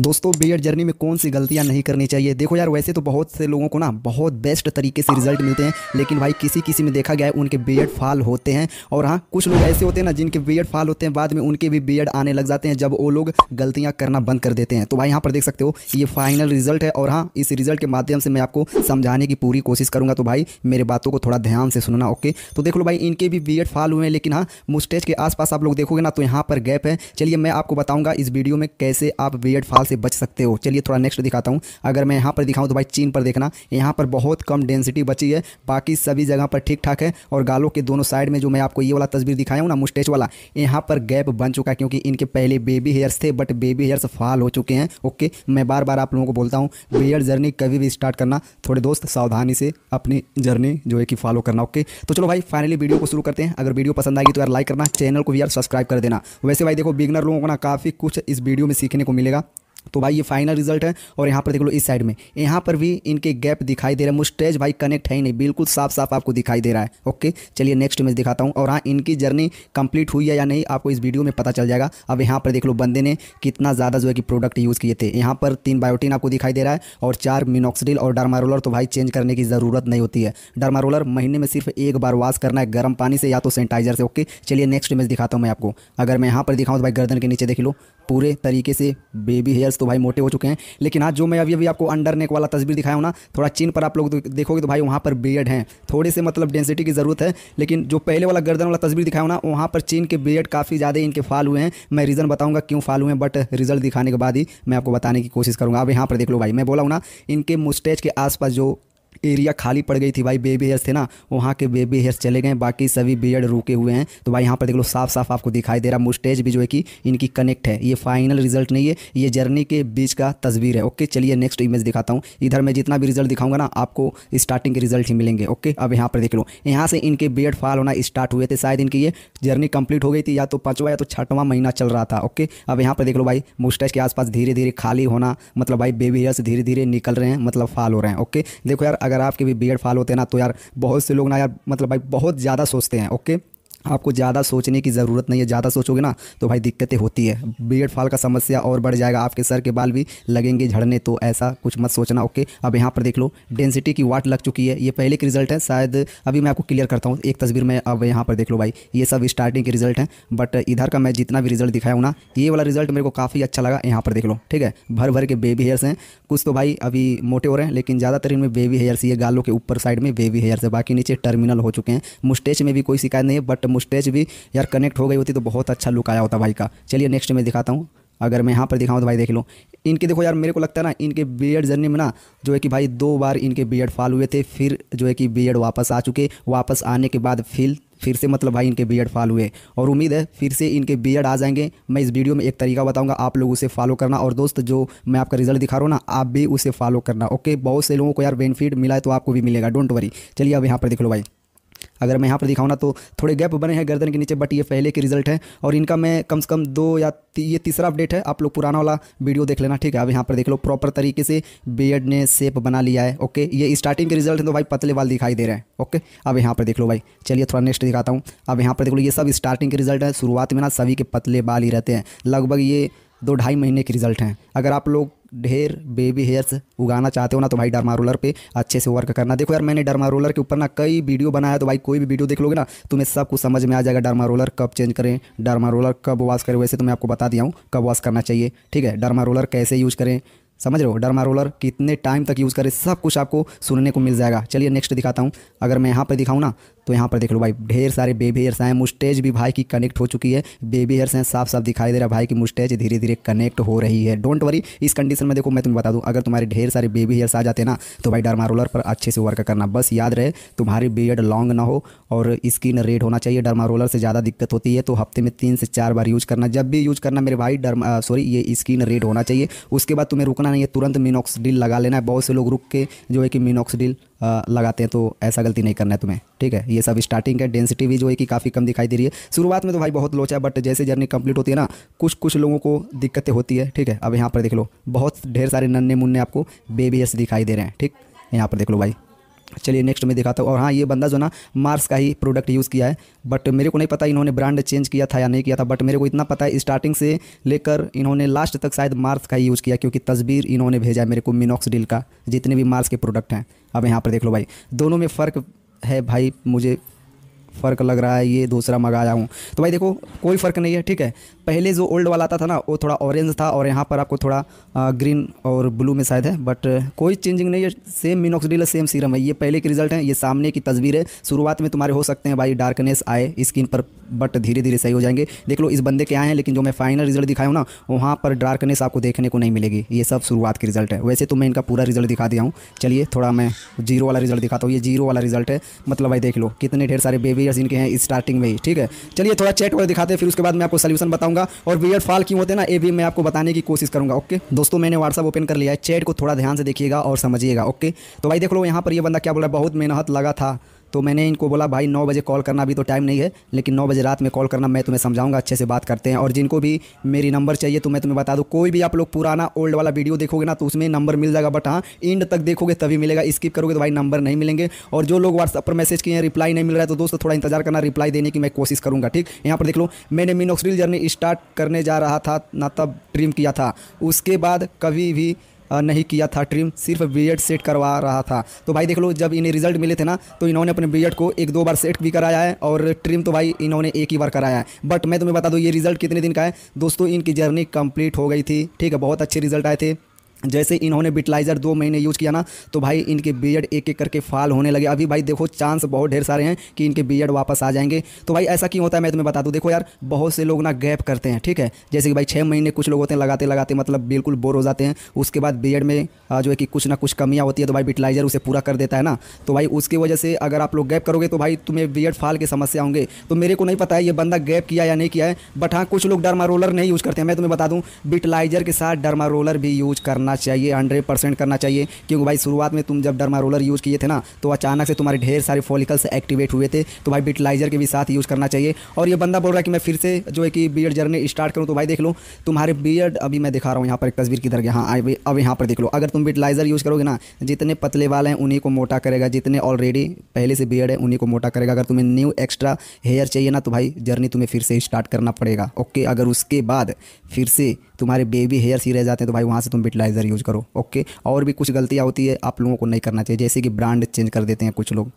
दोस्तों B journey में कौन सी गलतियाँ नहीं करनी चाहिए देखो यार वैसे तो बहुत से लोगों को ना बहुत बेस्ट तरीके से रिजल्ट मिलते हैं लेकिन भाई किसी किसी में देखा गया है उनके बी फाल होते हैं और हाँ कुछ लोग ऐसे होते हैं ना जिनके बी फाल होते हैं बाद में उनके भी बी आने लग जाते हैं जब वो लोग गलतियाँ करना बंद कर देते हैं तो भाई यहाँ पर देख सकते हो ये फाइनल रिजल्ट है और हाँ इस रिजल्ट के माध्यम से मैं आपको समझाने की पूरी कोशिश करूँगा तो भाई मेरे बातों को थोड़ा ध्यान से सुनना ओके तो देख लो भाई इनके भी बी फाल हुए हैं लेकिन हाँ मुस्टेज के आसपास आप लोग देखोगे ना तो यहाँ पर गैप है चलिए मैं आपको बताऊँगा इस वीडियो में कैसे आप बी फाल भाल से बच सकते हो चलिए थोड़ा नेक्स्ट दिखाता हूँ अगर मैं यहाँ पर दिखाऊँ तो भाई चीन पर देखना यहाँ पर बहुत कम डेंसिटी बची है बाकी सभी जगह पर ठीक ठाक है और गालों के दोनों साइड में जो मैं आपको ये वाला तस्वीर दिखाया हूँ ना मुस्टेच वाला यहाँ पर गैप बन चुका है क्योंकि इनके पहले बेबी हेयर्स थे बट बेबी हेयर्स फाल हो चुके हैं ओके मैं बार बार आप लोगों को बोलता हूँ बियर जर्नी कभी भी स्टार्ट करना थोड़े दोस्त सावधानी से अपनी जर्नी जो है कि फॉलो करना ओके तो चलो भाई फाइनली वीडियो को शुरू करते हैं अगर वीडियो पसंद आएगी तो यार लाइक करना चैनल को भी यार सब्सक्राइब कर देना वैसे भाई देखो बिगनर लोगों को ना काफ़ी कुछ इस वीडियो में सीखने को मिलेगा तो भाई ये फाइनल रिजल्ट है और यहाँ पर देख लो इस साइड में यहाँ पर भी इनके गैप दिखाई दे रहा है मुस्टेज भाई कनेक्ट है ही नहीं बिल्कुल साफ साफ आपको दिखाई दे रहा है ओके चलिए नेक्स्ट इमेज दिखाता हूँ और हाँ इनकी जर्नी कंप्लीट हुई है या नहीं आपको इस वीडियो में पता चल जाएगा अब यहाँ पर देख लो बंदे ने कितना ज़्यादा जो है कि प्रोडक्ट यूज़ किए थे यहाँ पर तीन बायोटीन आपको दिखाई दे रहा है और चार मिनोक्सडिल और डरमारोलर तो भाई चेंज करने की ज़रूरत नहीं होती है डरमारोलर महीने में सिर्फ एक बार वॉश करना है गर्म पानी से या तो सैनिटाइजर से ओके चलिए नेक्स्ट इमेज दिखाता हूँ मैं आपको अगर मैं यहाँ पर दिखाऊँ तो भाई गर्दन के नीचे देख लो पूरे तरीके से बेबी हेयर्स तो भाई मोटे हो चुके हैं लेकिन आज जो मैं अभी अभी आपको अंडर नेक वाला तस्वीर दिखाया हूँ ना थोड़ा चिन पर आप लोग देखोगे तो भाई वहाँ पर बियड हैं थोड़े से मतलब डेंसिटी की ज़रूरत है लेकिन जो पहले वाला गर्दन वाला तस्वीर दिखाया हूँ ना वहाँ पर चीन के बियड काफ़ी ज़्यादा इनके फाल हुए हैं मैं रीज़न बताऊँगा क्यों फाल हुए हैं बट रिजल्ट दिखाने के बाद ही मैं आपको बताने की कोशिश करूँगा अब यहाँ पर देख लो भाई मैं बोला हूँ ना इनके मुस्टेज के आसपास जो एरिया खाली पड़ गई थी भाई बेबी हेयर्स थे ना वहाँ के बेबी हेयर्स चले गए बाकी सभी बियड रुके हुए हैं तो भाई यहाँ पर देख लो साफ साफ आपको दिखाई दे रहा मुस्टेज भी जो है कि इनकी कनेक्ट है ये फाइनल रिजल्ट नहीं है ये जर्नी के बीच का तस्वीर है ओके चलिए नेक्स्ट इमेज दिखाता हूँ इधर मैं जितना भी रिजल्ट दिखाऊंगा ना आपको स्टार्टिंग के रिजल्ट ही मिलेंगे ओके अब यहाँ पर देख लो यहाँ से इनके बियड फॉल होना स्टार्ट हुए थे शायद इनकी ये जर्नी कंप्लीट हो गई थी या तो पाँचवा या तो छठवां महीना चल रहा था ओके अब यहाँ पर देख लो भाई मुस्टेज के आसपास धीरे धीरे खाली होना मतलब भाई बेबी हेयर धीरे धीरे निकल रहे हैं मतलब फॉल हो रहे हैं ओके देखो यार अगर आपके भी बी फाल होते हैं ना तो यार बहुत से लोग ना यार मतलब भाई बहुत ज़्यादा सोचते हैं ओके आपको ज़्यादा सोचने की ज़रूरत नहीं है ज़्यादा सोचोगे ना तो भाई दिक्कतें होती है बियड फॉल का समस्या और बढ़ जाएगा आपके सर के बाल भी लगेंगे झड़ने तो ऐसा कुछ मत सोचना ओके अब यहाँ पर देख लो डेंसिटी की वाट लग चुकी है ये पहले के रिजल्ट है शायद अभी मैं आपको क्लियर करता हूँ एक तस्वीर में अब यहाँ पर देख लो भाई ये सब स्टार्टिंग के रिजल्ट हैं बट इधर का मैं जितना भी रिजल्ट दिखाया हूँ ना ये वाला रिजल्ट मेरे को काफ़ी अच्छा लगा यहाँ पर देख लो ठीक है भर भर के बेबी हेयर्स हैं कुछ तो भाई अभी मोटे हो रहे हैं लेकिन ज़्यादातर इनमें बेबी हेयर्स ये गालों के ऊपर साइड में बेबी हेयर्स है बाकी नीचे टर्मिनल हो चुके हैं मुस्टेच में भी कोई शिकायत नहीं है बट मुस्टेज भी यार कनेक्ट हो गई होती तो बहुत अच्छा लुक आया होता भाई का चलिए नेक्स्ट में दिखाता हूँ अगर मैं यहाँ पर दिखाऊँ तो भाई देख लो इनके देखो यार मेरे को लगता है ना इनके बीएड जर्नी में ना जो है कि भाई दो बार इनके बीएड फॉल हुए थे फिर जो है कि बीएड वापस आ चुके वापस आने के बाद फिर फिर से मतलब भाई इनके बीएड फॉल हुए और उम्मीद है फिर से इनके बीएड आ जाएंगे मैं इस वीडियो में एक तरीका बताऊंगा आप लोग उसे फॉलो करना और दोस्त जो मैं आपका रिजल्ट दिखा रहा हूँ ना आप भी उसे फॉलो करना ओके बहुत से लोगों को यार बेनिफिट मिला है तो आपको भी मिलेगा डोंट वरी चलिए अब यहाँ पर देख लो भाई अगर मैं यहाँ पर दिखाऊँ ना तो थोड़े गैप बने हैं गर्दन के नीचे बट ये पहले के रिजल्ट है और इनका मैं कम से कम दो या ती, ये तीसरा अपडेट है आप लोग पुराना वाला वीडियो देख लेना ठीक है अब यहाँ पर देख लो प्रॉपर तरीके से बियर्ड ने सेप बना लिया है ओके ये स्टार्टिंग के रिजल्ट है तो भाई पतले बाल दिखाई दे रहे हैं ओके अब यहाँ पर देख लो भाई चलिए थोड़ा नेक्स्ट दिखाता हूँ अब यहाँ पर देख लो ये सब स्टार्टिंग के रिजल्ट है शुरुआत में ना सभी के पतले बाल ही रहते हैं लगभग ये दो ढाई महीने के रिजल्ट हैं अगर आप लोग ढेर बेबी हेयर्स उगाना चाहते हो ना तो भाई डरमा रोलर पे अच्छे से वर्क करना देखो यार मैंने डरमा रोलर के ऊपर ना कई वीडियो बनाया तो भाई कोई भी वीडियो देख लोगे ना तुम्हें सब कुछ समझ में आ जाएगा डरमा रोलर कब चेंज करें डरमा रोलर कब वॉश करें वैसे तो मैं आपको बता दिया हूँ कब वॉश करना चाहिए ठीक है डरमा रोलर कैसे यूज़ करें समझ रहे हो डरमा रोलर कितने टाइम तक यूज़ करें सब कुछ आपको सुनने को मिल जाएगा चलिए नेक्स्ट दिखाता हूँ अगर मैं यहाँ पर दिखाऊँ ना तो यहाँ पर देख लो भाई ढेर सारे बेबी हेयर्स हैं मुस्टेज भी भाई की कनेक्ट हो चुकी है बेबी हेयर्स हैं साफ साफ दिखाई दे रहा है भाई की मुस्टेज धीरे धीरे कनेक्ट हो रही है डोंट वरी इस कंडीशन में देखो मैं तुम्हें बता दूँ अगर तुम्हारे ढेर सारे बेबी हेयर्स आ जाते ना तो भाई डरमा रोलर पर अच्छे से वर्क करना बस याद रहे तुम्हारी बियड लॉन्ग ना हो और स्किन रेड होना चाहिए डरमा रोलर से ज़्यादा दिक्कत होती है तो हफ्ते में तीन से चार बार यूज़ करना जब भी यूज़ करना मेरे भाई डरमा सॉरी ये स्किन रेड होना चाहिए उसके बाद तुम्हें रुकना नहीं है तुरंत मिनोक्स डील लगा लेना है बहुत से लोग रुक के जो है कि मिनोक्स डील लगाते हैं तो ऐसा गलती नहीं करना है तुम्हें ठीक है ये सब स्टार्टिंग है डेंसिटी भी जो है कि काफ़ी कम दिखाई दे रही है शुरुआत में तो भाई बहुत लोच है बट जैसे जर्नी कंप्लीट होती है ना कुछ कुछ लोगों को दिक्कतें होती है ठीक है अब यहाँ पर देख लो बहुत ढेर सारे नन्ने मुन्ने आपको बेबी एस दिखाई दे रहे हैं ठीक यहाँ पर देख लो भाई चलिए नेक्स्ट में दिखाता हूँ और हाँ ये बंदा जो ना मार्स का ही प्रोडक्ट यूज़ किया है बट मेरे को नहीं पता इन्होंने ब्रांड चेंज किया था या नहीं किया था बट मेरे को इतना पता है स्टार्टिंग से लेकर इन्होंने लास्ट तक शायद मार्स का ही यूज़ किया क्योंकि तस्वीर इन्होंने भेजा है मेरे को मिनॉक्स डील का जितने भी मार्स के प्रोडक्ट हैं अब यहाँ पर देख लो भाई दोनों में फ़र्क है भाई मुझे फ़र्क लग रहा है ये दूसरा मंगाया हूँ तो भाई देखो कोई फ़र्क नहीं है ठीक है पहले जो ओल्ड वाला आता था ना वो थोड़ा ऑरेंज था और यहाँ पर आपको थोड़ा ग्रीन और ब्लू में शायद है बट कोई चेंजिंग नहीं है सेम मिनोक्सडील सेम सीरम है ये पहले के रिजल्ट है ये सामने की तस्वीर है शुरुआत में तुम्हारे हो सकते हैं भाई डार्कनेस आए स्किन पर बट धीरे धीरे सही हो जाएंगे देख लो इस बंदे के आए हैं लेकिन जो मैं फाइनल रिजल्ट दिखाया हूँ ना वहाँ पर डार्कनेस आपको देखने को नहीं मिलेगी ये सब शुरुआत के रिजल्ट है वैसे तो मैं इनका पूरा रिजल्ट दिखा दिया हूँ चलिए थोड़ा मैं जीरो वाला रिजल्ट दिखाता हूँ ये जीरो वाला रिजल्ट है मतलब भाई देख लो कितने ढेर सारे बेबीयर्स इनके हैं स्टार्टिंग में ही ठीक है चलिए थोड़ा चैट वगैरह दिखाते हैं फिर उसके बाद मैं आपको सोल्यूशन बताऊँ बताऊंगा और वियर फॉल क्यों होते हैं ना ये भी मैं आपको बताने की कोशिश करूंगा ओके दोस्तों मैंने व्हाट्सअप ओपन कर लिया है चैट को थोड़ा ध्यान से देखिएगा और समझिएगा ओके तो भाई देख लो यहाँ पर ये बंदा क्या बोल रहा है बहुत मेहनत लगा था तो मैंने इनको बोला भाई नौ बजे कॉल करना अभी तो टाइम नहीं है लेकिन नौ बजे रात में कॉल करना मैं तुम्हें समझाऊंगा अच्छे से बात करते हैं और जिनको भी मेरी नंबर चाहिए तो मैं तुम्हें बता दूँ कोई भी आप लोग पुराना ओल्ड वाला वीडियो देखोगे ना तो उसमें नंबर मिल जाएगा बट हाँ एंड तक देखोगे तभी मिलेगा स्किप करोगे तो भाई नंबर नहीं मिलेंगे और जो लोग व्हाट्सअप पर मैसेज किए हैं रिप्लाई नहीं मिल रहा है तो दोस्तों थोड़ा इंतजार करना रिप्लाई देने की मैं कोशिश करूँगा ठीक यहाँ पर देख लो मैंने मीनोक्सरील जर्नी स्टार्ट करने जा रहा था ना तब ड्रीम किया था उसके बाद कभी भी नहीं किया था ट्रिम सिर्फ बी सेट करवा रहा था तो भाई देख लो जब इन्हें रिजल्ट मिले थे ना तो इन्होंने अपने बी को एक दो बार सेट भी कराया है और ट्रिम तो भाई इन्होंने एक ही बार कराया है बट मैं तुम्हें बता दूँ ये रिजल्ट कितने दिन का है दोस्तों इनकी जर्नी कंप्लीट हो गई थी ठीक है बहुत अच्छे रिजल्ट आए थे जैसे इन्होंने बिटलाइजर दो महीने यूज किया ना तो भाई इनके बियड e एक एक करके फाल होने लगे अभी भाई देखो चांस बहुत ढेर सारे हैं कि इनके बियड e वापस आ जाएंगे तो भाई ऐसा क्यों होता है मैं तुम्हें बता दूँ देखो यार बहुत से लोग ना गैप करते हैं ठीक है जैसे कि भाई छः महीने कुछ लोग होते हैं लगाते लगाते मतलब बिल्कुल बोर हो जाते हैं उसके बाद बी e में जो है कि कुछ ना कुछ कमियाँ होती है तो भाई बिटलाइजर उसे पूरा कर देता है ना तो भाई उसकी वजह से अगर आप लोग गैप करोगे तो भाई तुम्हें बी फाल की समस्या होंगे तो मेरे को नहीं पता है ये बंदा गैप किया या नहीं किया है बट हाँ कुछ लोग डरमा रोलर नहीं यूज़ करते हैं मैं तुम्हें बता दूँ बिटलाइजर के साथ डरमा रोलर भी यूज़ करना करना चाहिए हंड्रेड परसेंट करना चाहिए क्योंकि भाई शुरुआत में तुम जब डरमा रोलर यूज़ किए थे ना तो अचानक से तुम्हारे ढेर सारे फॉलिकल्स एक्टिवेट हुए थे तो भाई बिटलाइजर के भी साथ यूज़ करना चाहिए और ये बंदा बोल रहा है कि मैं फिर से जो है कि बियड जर्नी स्टार्ट करूँ तो भाई देख लो तुम्हारे बियड अभी मैं दिखा रहा हूँ यहाँ पर एक तस्वीर किधर गया हाँ अब यहाँ पर देख लो अगर तुम बिटलाइजर यूज़ करोगे ना जितने पतले वाले हैं उन्हीं को मोटा करेगा जितने ऑलरेडी पहले से बियड है उन्हीं को मोटा करेगा अगर तुम्हें न्यू एक्स्ट्रा हेयर चाहिए ना तो भाई जर्नी तुम्हें फिर से स्टार्ट करना पड़ेगा ओके अगर उसके बाद फिर से तुम्हारे बेबी हेयर सीरे रह जाते हैं तो भाई वहाँ से तुम बिटलाइज़र यूज़ करो ओके और भी कुछ गलतियाँ होती है आप लोगों को नहीं करना चाहिए जैसे कि ब्रांड चेंज कर देते हैं कुछ लोग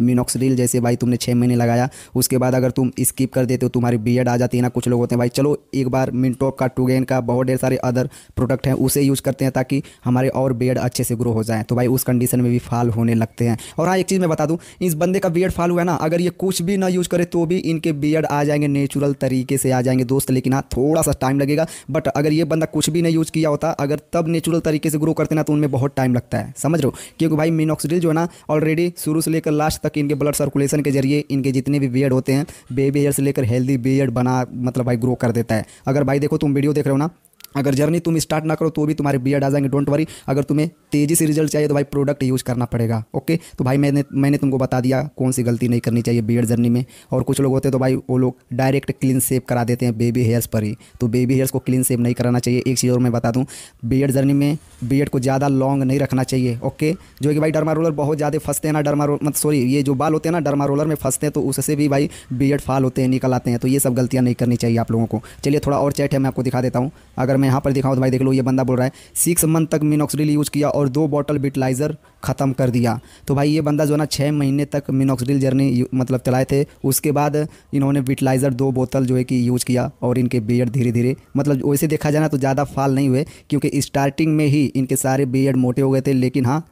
मिनोक्सडिल जैसे भाई तुमने छः महीने लगाया उसके बाद अगर तुम स्किप कर देते हो तुम्हारी बी आ जाती है ना कुछ लोग होते हैं भाई चलो एक बार मिनटॉप का टूगेन का बहुत ढेर सारे अदर प्रोडक्ट हैं उसे यूज़ करते हैं ताकि हमारे और बी अच्छे से ग्रो हो जाए तो भाई उस कंडीशन में भी फाल होने लगते हैं और हाँ एक चीज़ मैं बता दूँ इस बंदे का बी फाल हुआ है ना अगर ये कुछ भी ना यूज़ करे तो भी इनके बी आ जाएंगे नेचुरल तरीके से आ जाएंगे दोस्त लेकिन हाँ थोड़ा सा टाइम लगेगा बट अगर ये बंदा कुछ भी नहीं यूज़ किया होता अगर तब नेचुरल तरीके से ग्रो करते ना तो उनमें बहुत टाइम लगता है समझ रहे हो क्योंकि भाई मिनोक्सिडिल जो है ना ऑलरेडी शुरू से लेकर लास्ट तक तक इनके ब्लड सर्कुलेशन के जरिए इनके जितने भी बियड होते हैं बेबी बियड से लेकर हेल्दी बियड बना मतलब भाई ग्रो कर देता है अगर भाई देखो तुम वीडियो देख रहे हो ना अगर जर्नी तुम स्टार्ट ना करो तो भी तुम्हारे बियर्ड आ जाएंगे डोंट वरी अगर तुम्हें तेज़ी से रिजल्ट चाहिए तो भाई प्रोडक्ट यूज़ करना पड़ेगा ओके तो भाई मैंने मैंने तुमको बता दिया कौन सी गलती नहीं करनी चाहिए बियर्ड जर्नी में और कुछ लोग होते हैं तो भाई वो लोग डायरेक्ट क्लीन सेव करा देते हैं बेबी हेयर्स पर ही तो बेबी हेयर्स को क्लीन सेव नहीं कराना चाहिए एक चीज़ और मैं बता दूँ बियर्ड जर्नी में बियर्ड को ज़्यादा लॉन्ग नहीं रखना चाहिए ओके जो कि भाई डरमा रोलर बहुत ज़्यादा फंसते हैं ना डरमा रोल मतलब सॉरी ये जो बाल होते हैं ना डरमा रोलर में फंसते हैं तो उससे भी भाई बियर्ड फाल होते हैं निकल आते हैं तो ये सब गलतियाँ नहीं करनी चाहिए आप लोगों को चलिए थोड़ा और चैट है मैं आपको दिखा देता हूँ अगर मैं यहाँ पर दिखाऊँ तो भाई देख लो ये बंदा बोल रहा है सिक्स मंथ तक मिनोक्सडिल यूज़ किया और दो बॉटल बिटलाइज़र ख़त्म कर दिया तो भाई ये बंदा जो है ना छः महीने तक मिनोक्सडिल जर्नी मतलब चलाए थे उसके बाद इन्होंने बिटलाइज़र दो बोतल जो है कि यूज़ किया और इनके बियड धीरे धीरे मतलब वैसे देखा जाए ना तो ज़्यादा फाल नहीं हुए क्योंकि स्टार्टिंग में ही इनके सारे बियड मोटे हो गए थे लेकिन हाँ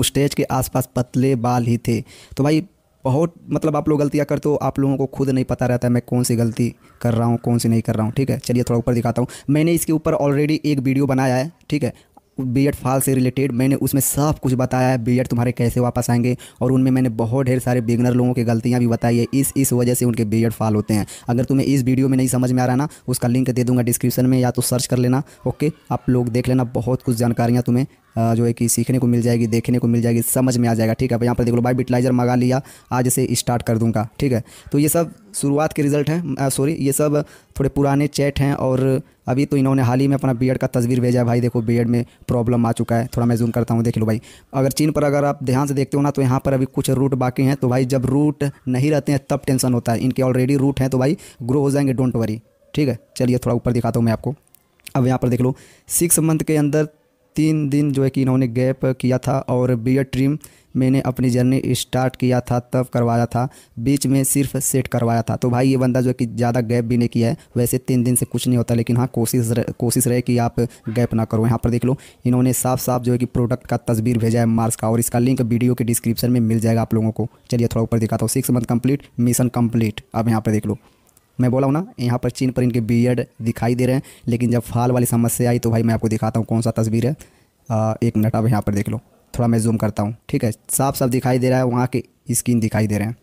मुस्टेज के आसपास पतले बाल ही थे तो भाई बहुत मतलब आप लोग गलतियाँ करते हो आप लोगों को खुद नहीं पता रहता है मैं कौन सी गलती कर रहा हूँ कौन सी नहीं कर रहा हूँ ठीक है चलिए थोड़ा ऊपर दिखाता हूँ मैंने इसके ऊपर ऑलरेडी एक वीडियो बनाया है ठीक है बी एड फाल से रिलेटेड मैंने उसमें सब कुछ बताया है बी एड तुम्हारे कैसे वापस आएंगे और उनमें मैंने बहुत ढेर सारे बिगनर लोगों की गलतियाँ भी बताई है इस इस वजह से उनके बी एड फाल होते हैं अगर तुम्हें इस वीडियो में नहीं समझ में आ रहा ना उसका लिंक दे दूंगा डिस्क्रिप्शन में या तो सर्च कर लेना ओके आप लोग देख लेना बहुत कुछ जानकारियाँ तुम्हें जो है कि सीखने को मिल जाएगी देखने को मिल जाएगी समझ में आ जाएगा ठीक है यहाँ पर देख लो भाई बिटलाइजर मंगा लिया आज से स्टार्ट कर दूंगा ठीक है तो ये सब शुरुआत के रिजल्ट हैं सॉरी ये सब थोड़े पुराने चैट हैं और अभी तो इन्होंने हाल ही में अपना बी का तस्वीर भेजा है भाई देखो बी में प्रॉब्लम आ चुका है थोड़ा मैं जूम करता हूँ देख लो भाई अगर चीन पर अगर आप ध्यान से देखते हो ना तो यहाँ पर अभी कुछ रूट बाकी हैं तो भाई जब रूट नहीं रहते हैं तब टेंशन होता है इनके ऑलरेडी रूट हैं तो भाई ग्रो हो जाएंगे डोंट वरी ठीक है चलिए थोड़ा ऊपर दिखाता हूँ मैं आपको अब यहाँ पर देख लो सिक्स मंथ के अंदर तीन दिन जो है कि इन्होंने गैप किया था और बियर ट्रिम मैंने अपनी जर्नी स्टार्ट किया था तब करवाया था बीच में सिर्फ सेट करवाया था तो भाई ये बंदा जो है कि ज़्यादा गैप भी नहीं किया है वैसे तीन दिन से कुछ नहीं होता लेकिन हाँ कोशिश कोशिश रहे कि आप गैप ना करो यहाँ पर देख लो इन्होंने साफ साफ जो है कि प्रोडक्ट का तस्वीर भेजा है मार्स का और इसका लिंक वीडियो के डिस्क्रिप्शन में मिल जाएगा आप लोगों को चलिए थोड़ा ऊपर दिखाता हूँ six month complete mission complete अब यहाँ पर देख लो मैं बोला हूँ ना यहाँ पर चीन पर इनके बियर्ड दिखाई दे रहे हैं लेकिन जब फाल वाली समस्या आई तो भाई मैं आपको दिखाता हूँ कौन सा तस्वीर है आ, एक मिनट अब यहाँ पर देख लो थोड़ा मैं जूम करता हूँ ठीक है साफ साफ दिखाई दे रहा है वहाँ के स्किन दिखाई दे रहे हैं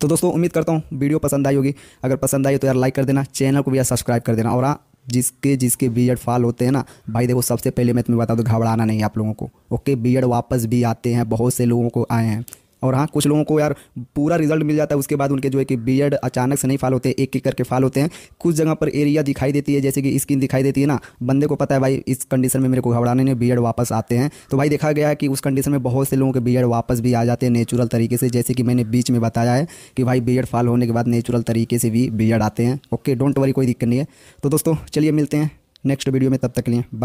तो दोस्तों उम्मीद करता हूँ वीडियो पसंद आई होगी अगर पसंद आई तो यार लाइक कर देना चैनल को भी यार सब्सक्राइब कर देना और हाँ जिसके जिसके एड फाल होते हैं ना भाई देखो सबसे पहले मैं तुम्हें बता दूँ घबराना नहीं आप लोगों को ओके बीएड वापस भी आते हैं बहुत से लोगों को आए हैं और हाँ कुछ लोगों को यार पूरा रिजल्ट मिल जाता है उसके बाद उनके जो है कि बी अचानक से नहीं फाल होते एक एक करके फाल होते हैं कुछ जगह पर एरिया दिखाई देती है जैसे कि स्किन दिखाई देती है ना बंदे को पता है भाई इस कंडीशन में मेरे को घबराने में बी वापस आते हैं तो भाई देखा गया है कि उस कंडीशन में बहुत से लोगों के बी वापस भी आ जाते हैं नेचुरल तरीके से जैसे कि मैंने बीच में बताया है कि भाई बी फाल होने के बाद नेचुरल तरीके से भी बी आते हैं ओके डोंट वरी कोई दिक्कत नहीं है तो दोस्तों चलिए मिलते हैं नेक्स्ट वीडियो में तब तक लिए बाय